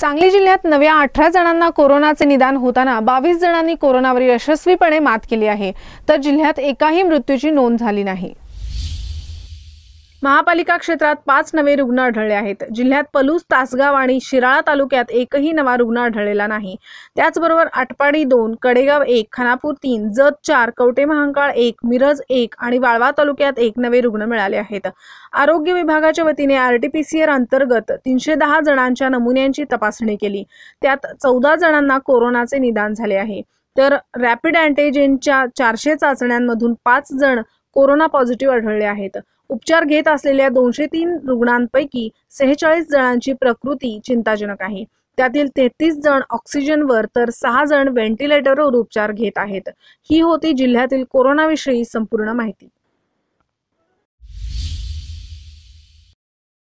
सांगली जिल्ह्यात नव्या अठरा जणांना कोरोनाचे निदान होताना बावीस जणांनी कोरोनावर यशस्वीपणे मात केली आहे तर जिल्ह्यात एकाही मृत्यूची नोंद झाली नाही महापालिका क्षेत्रात पाच नवे रुग्ण आढळले आहेत जिल्ह्यात पलूस तासगाव आणि शिराळा तालुक्यात एकही नवा रुग्ण आढळलेला नाही त्याचबरोबर आटपाडी दोन कडेगाव एक खानापूर तीन जत चार कवटे महांकाळ एक मिरज एक आणि वाळवा तालुक्यात एक नवे रुग्ण मिळाले आहेत आरोग्य विभागाच्या वतीने आरटीपीसीआर अंतर्गत तीनशे दहा जणांच्या नमुन्यांची तपासणी केली त्यात चौदा जणांना कोरोनाचे निदान झाले आहे तर रॅपिड अँटीजेनच्या चारशे चाचण्यांमधून पाच जण कोरोना पॉझिटिव्ह आढळले आहेत उपचार घेत असलेल्या दोनशे तीन रुग्णांपैकी सेहेचाळीस जणांची प्रकृती चिंताजनक आहे त्यातील तेहतीस जण ऑक्सिजनवर तर सहा जण व्हेंटिलेटरवर उपचार घेत आहेत ही होती जिल्ह्यातील कोरोनाविषयी संपूर्ण माहिती